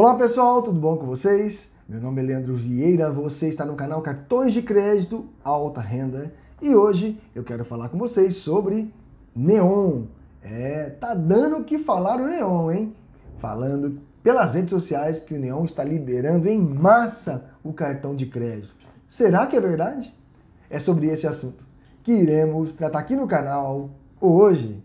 Olá pessoal, tudo bom com vocês? Meu nome é Leandro Vieira, você está no canal Cartões de Crédito Alta Renda e hoje eu quero falar com vocês sobre Neon. É, tá dando o que falar o Neon, hein? Falando pelas redes sociais que o Neon está liberando em massa o cartão de crédito. Será que é verdade? É sobre esse assunto que iremos tratar aqui no canal hoje.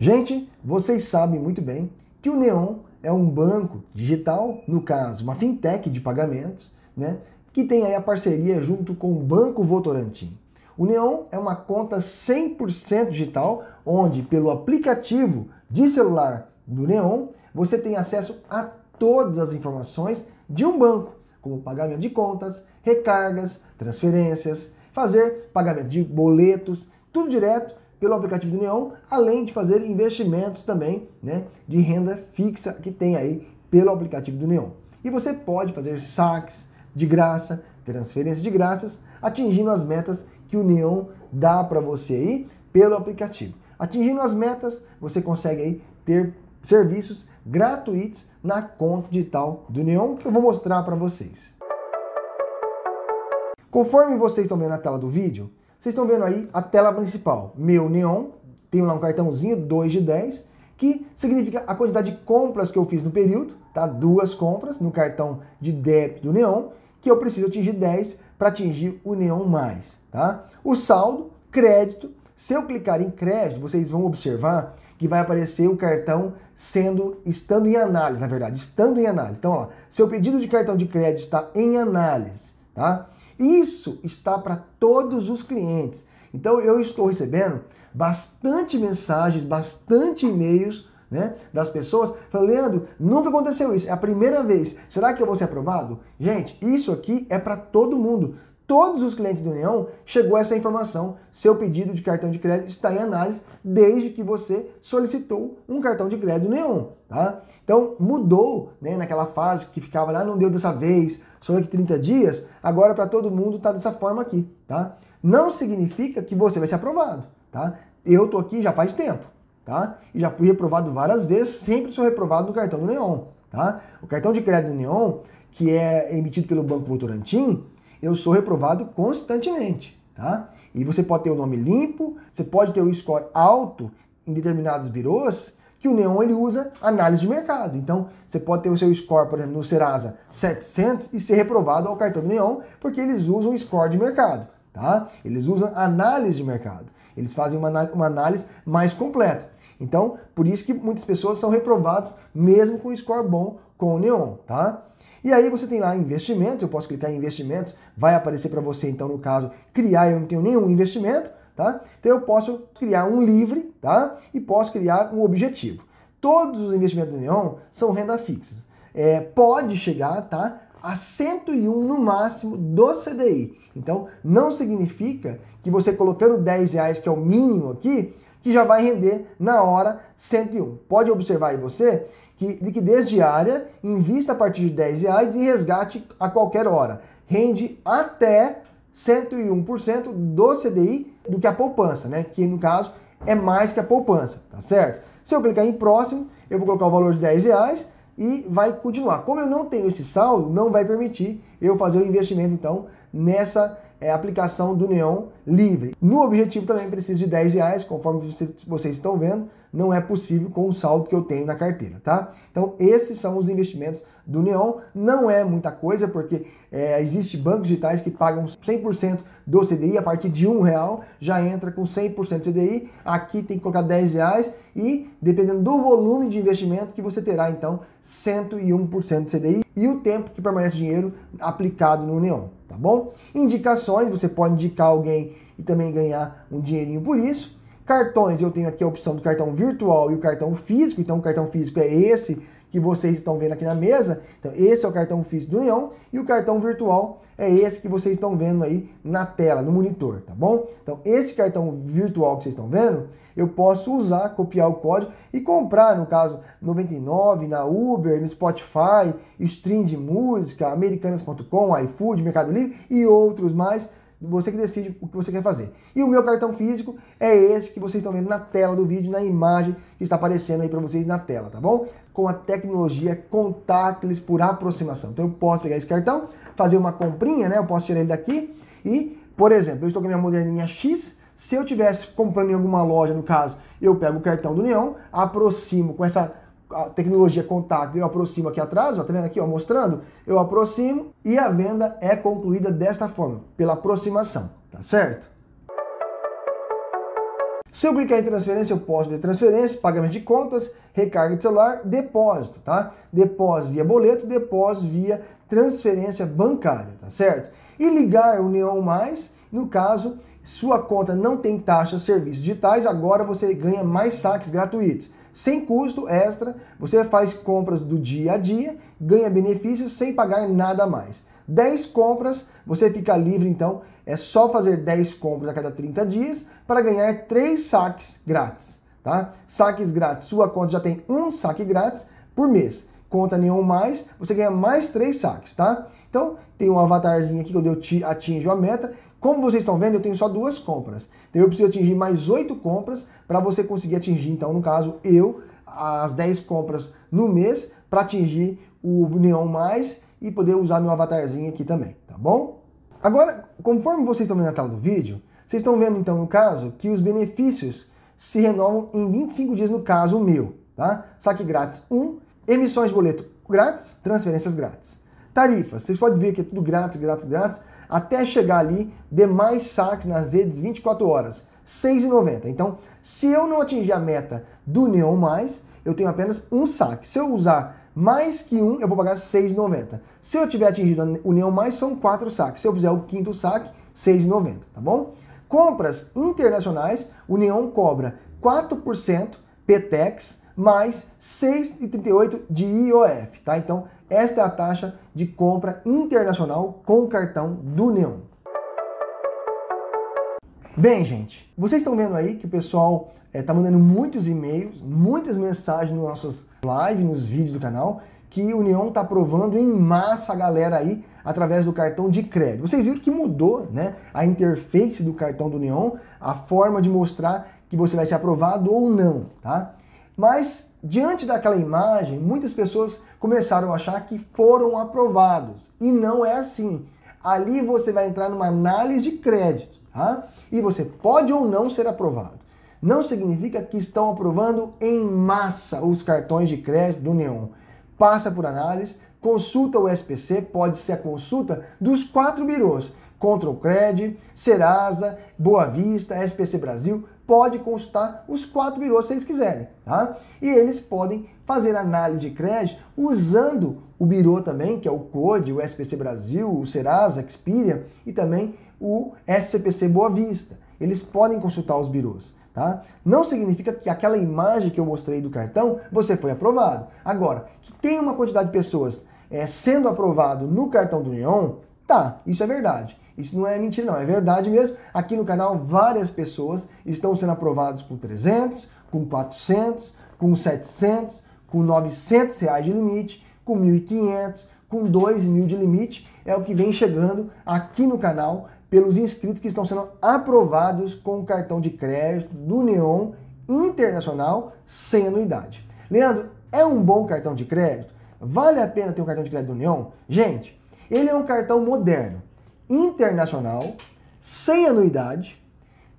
Gente, vocês sabem muito bem que o Neon é um banco digital, no caso, uma fintech de pagamentos, né, que tem aí a parceria junto com o Banco Votorantim. O Neon é uma conta 100% digital, onde pelo aplicativo de celular do Neon, você tem acesso a todas as informações de um banco, como pagamento de contas, recargas, transferências, fazer pagamento de boletos, tudo direto pelo aplicativo do Neon, além de fazer investimentos também né, de renda fixa que tem aí pelo aplicativo do Neon. E você pode fazer saques de graça, transferências de graças, atingindo as metas que o Neon dá para você aí pelo aplicativo. Atingindo as metas, você consegue aí ter serviços gratuitos na conta digital do Neon, que eu vou mostrar para vocês. Conforme vocês estão vendo na tela do vídeo, vocês estão vendo aí a tela principal. Meu Neon, tem lá um cartãozinho, 2 de 10, que significa a quantidade de compras que eu fiz no período, tá? Duas compras no cartão de débito do Neon, que eu preciso atingir 10 para atingir o Neon+, mais, tá? O saldo, crédito, se eu clicar em crédito, vocês vão observar que vai aparecer o cartão sendo estando em análise, na verdade, estando em análise. Então, ó, seu pedido de cartão de crédito está em análise, tá? Isso está para todos os clientes. Então eu estou recebendo bastante mensagens, bastante e-mails né, das pessoas falando, Leandro, nunca aconteceu isso, é a primeira vez. Será que eu vou ser aprovado? Gente, isso aqui é para todo mundo. Todos os clientes do União chegou essa informação. Seu pedido de cartão de crédito está em análise desde que você solicitou um cartão de crédito Neon, tá? Então mudou, né? Naquela fase que ficava lá, não deu dessa vez, só daqui 30 dias, agora para todo mundo tá dessa forma aqui, tá? Não significa que você vai ser aprovado, tá? Eu tô aqui já faz tempo, tá? E já fui reprovado várias vezes, sempre sou reprovado no cartão do Neon, tá? O cartão de crédito do Neon, que é emitido pelo Banco Votorantim, eu sou reprovado constantemente, tá? E você pode ter o nome limpo, você pode ter o score alto em determinados birôs, que o Neon ele usa análise de mercado. Então, você pode ter o seu score, por exemplo, no Serasa 700 e ser reprovado ao cartão do Neon, porque eles usam score de mercado, tá? Eles usam análise de mercado. Eles fazem uma, uma análise mais completa. Então, por isso que muitas pessoas são reprovadas mesmo com score bom com o Neon, tá? E aí você tem lá investimentos, eu posso clicar em investimentos, vai aparecer para você então no caso, criar, eu não tenho nenhum investimento, tá? Então eu posso criar um livre, tá? E posso criar um objetivo. Todos os investimentos do Neon são renda fixa. É, pode chegar, tá? A 101 no máximo do CDI. Então não significa que você colocando 10 reais, que é o mínimo aqui, que já vai render na hora 101. Pode observar aí você que liquidez diária, invista a partir de 10 reais e resgate a qualquer hora. Rende até 101% do CDI do que a poupança, né? Que no caso é mais que a poupança, tá certo? Se eu clicar em próximo, eu vou colocar o valor de 10 reais e vai continuar. Como eu não tenho esse saldo, não vai permitir eu fazer o investimento então nessa é, aplicação do Neon livre. No objetivo também preciso de 10 reais, conforme vocês estão vendo, não é possível com o saldo que eu tenho na carteira, tá? Então esses são os investimentos do Neon. Não é muita coisa, porque é, existe bancos digitais que pagam 100% do CDI, a partir de um real já entra com 100% CDI. Aqui tem que colocar 10 reais e, dependendo do volume de investimento, que você terá então 101% CDI e o tempo que permanece o dinheiro aplicado no Neon, tá bom? Indicações, você pode indicar alguém e também ganhar um dinheirinho por isso. Cartões, eu tenho aqui a opção do cartão virtual e o cartão físico, então o cartão físico é esse que vocês estão vendo aqui na mesa. Então, esse é o cartão físico do União e o cartão virtual é esse que vocês estão vendo aí na tela, no monitor, tá bom? Então, esse cartão virtual que vocês estão vendo, eu posso usar, copiar o código e comprar, no caso, 99 na Uber, no Spotify, stream de música, americanas.com, iFood, Mercado Livre e outros mais você que decide o que você quer fazer. E o meu cartão físico é esse que vocês estão vendo na tela do vídeo, na imagem que está aparecendo aí para vocês na tela, tá bom? Com a tecnologia contactless por aproximação. Então eu posso pegar esse cartão, fazer uma comprinha, né? Eu posso tirar ele daqui e, por exemplo, eu estou com a minha moderninha X, se eu tivesse comprando em alguma loja, no caso, eu pego o cartão do Neon, aproximo com essa a tecnologia contato, eu aproximo aqui atrás, ó, tá vendo aqui, ó, mostrando? Eu aproximo e a venda é concluída desta forma, pela aproximação, tá certo? Se eu clicar em transferência, eu posso ver transferência, pagamento de contas, recarga de celular, depósito, tá? Depósito via boleto, depósito via transferência bancária, tá certo? E ligar o Neon Mais, no caso, sua conta não tem taxa serviços digitais, agora você ganha mais saques gratuitos sem custo extra, você faz compras do dia a dia, ganha benefícios sem pagar nada mais. 10 compras, você fica livre então, é só fazer 10 compras a cada 30 dias para ganhar 3 saques grátis, tá? Saques grátis, sua conta já tem um saque grátis por mês. Conta nenhum mais, você ganha mais 3 saques, tá? Então, tem um avatarzinho aqui que eu atinjo a meta. Como vocês estão vendo, eu tenho só duas compras. Então, eu preciso atingir mais oito compras para você conseguir atingir, então, no caso, eu, as 10 compras no mês para atingir o Neon Mais e poder usar meu avatarzinho aqui também, tá bom? Agora, conforme vocês estão vendo a tela do vídeo, vocês estão vendo, então, no caso, que os benefícios se renovam em 25 dias, no caso, o meu, tá? Saque grátis 1, um, emissões de boleto grátis, transferências grátis tarifas. Vocês podem ver que é tudo grátis, grátis, grátis, até chegar ali demais saques nas redes 24 horas, R$ 6,90. Então, se eu não atingir a meta do Neon Mais, eu tenho apenas um saque. Se eu usar mais que um, eu vou pagar R$ 6,90. Se eu tiver atingido o Neon Mais, são quatro saques. Se eu fizer o quinto saque, R$ 6,90, tá bom? Compras internacionais, o Neon cobra 4% PTEX, mais 6,38 de IOF, tá? Então, esta é a taxa de compra internacional com o cartão do Neon. Bem, gente, vocês estão vendo aí que o pessoal está eh, é, mandando muitos e-mails, muitas mensagens nas nossas lives, nos vídeos do canal, que o Neon está aprovando em massa a galera aí através do cartão de crédito. Vocês viram que mudou né, a interface do cartão do Neon, a forma de mostrar que você vai ser aprovado ou não, tá? Mas, diante daquela imagem, muitas pessoas começaram a achar que foram aprovados. E não é assim. Ali você vai entrar numa análise de crédito, tá? E você pode ou não ser aprovado. Não significa que estão aprovando em massa os cartões de crédito do Neon. Passa por análise, consulta o SPC, pode ser a consulta dos quatro birôs. Controlcred, Serasa, Boa Vista, SPC Brasil, pode consultar os quatro birôs se eles quiserem, tá? E eles podem fazer análise de crédito usando o birô também, que é o CODE, o SPC Brasil, o Serasa, Experia e também o SCPC Boa Vista. Eles podem consultar os birôs. Tá? Não significa que aquela imagem que eu mostrei do cartão você foi aprovado. Agora, que tem uma quantidade de pessoas é, sendo aprovado no cartão do União, tá, isso é verdade. Isso não é mentira, não, é verdade mesmo. Aqui no canal, várias pessoas estão sendo aprovadas com 300, com 400, com 700, com 900 reais de limite, com 1.500, com 2.000 de limite. É o que vem chegando aqui no canal pelos inscritos que estão sendo aprovados com o cartão de crédito do Neon Internacional sem anuidade. Leandro, é um bom cartão de crédito? Vale a pena ter um cartão de crédito do Neon? Gente, ele é um cartão moderno internacional, sem anuidade,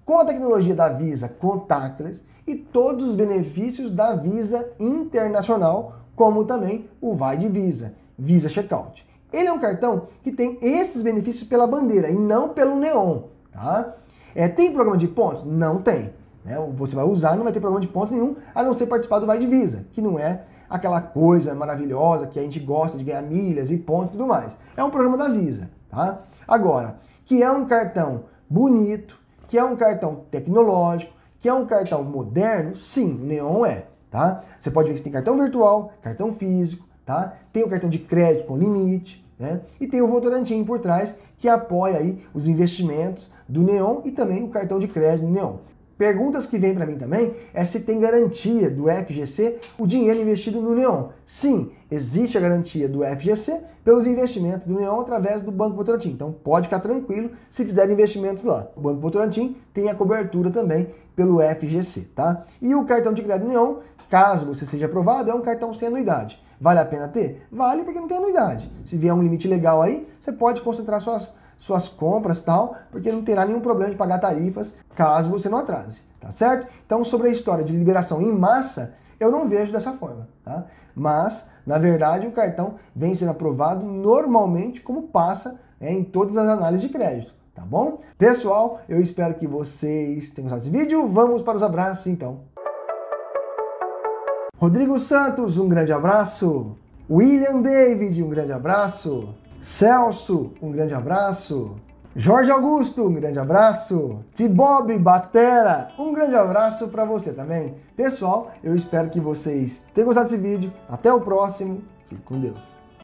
com a tecnologia da Visa contactless e todos os benefícios da Visa internacional, como também o Vai de Visa, Visa Checkout. Ele é um cartão que tem esses benefícios pela bandeira e não pelo neon, tá? É, tem programa de pontos? Não tem. Né? Você vai usar, não vai ter programa de pontos nenhum, a não ser participar do Vai de Visa, que não é aquela coisa maravilhosa que a gente gosta de ganhar milhas e pontos e tudo mais. É um programa da Visa, Tá? Agora, que é um cartão bonito, que é um cartão tecnológico, que é um cartão moderno, sim, o Neon é. Tá? Você pode ver que tem cartão virtual, cartão físico, tá? tem o cartão de crédito com limite, né? E tem o Votorantim por trás que apoia aí os investimentos do Neon e também o cartão de crédito do Neon. Perguntas que vêm para mim também é se tem garantia do FGC o dinheiro investido no Neon. Sim, existe a garantia do FGC pelos investimentos do Neon através do Banco Votorantim. Então pode ficar tranquilo se fizer investimentos lá. O Banco Votorantim tem a cobertura também pelo FGC, tá? E o cartão de crédito Neon, caso você seja aprovado, é um cartão sem anuidade. Vale a pena ter? Vale porque não tem anuidade. Se vier um limite legal aí, você pode concentrar suas suas compras tal, porque não terá nenhum problema de pagar tarifas caso você não atrase, tá certo? Então, sobre a história de liberação em massa, eu não vejo dessa forma, tá? Mas, na verdade, o cartão vem sendo aprovado normalmente como passa é, em todas as análises de crédito, tá bom? Pessoal, eu espero que vocês tenham gostado desse vídeo. Vamos para os abraços, então. Rodrigo Santos, um grande abraço. William David, um grande abraço. Celso, um grande abraço. Jorge Augusto, um grande abraço. Tibob Batera, um grande abraço para você também. Pessoal, eu espero que vocês tenham gostado desse vídeo. Até o próximo. Fique com Deus.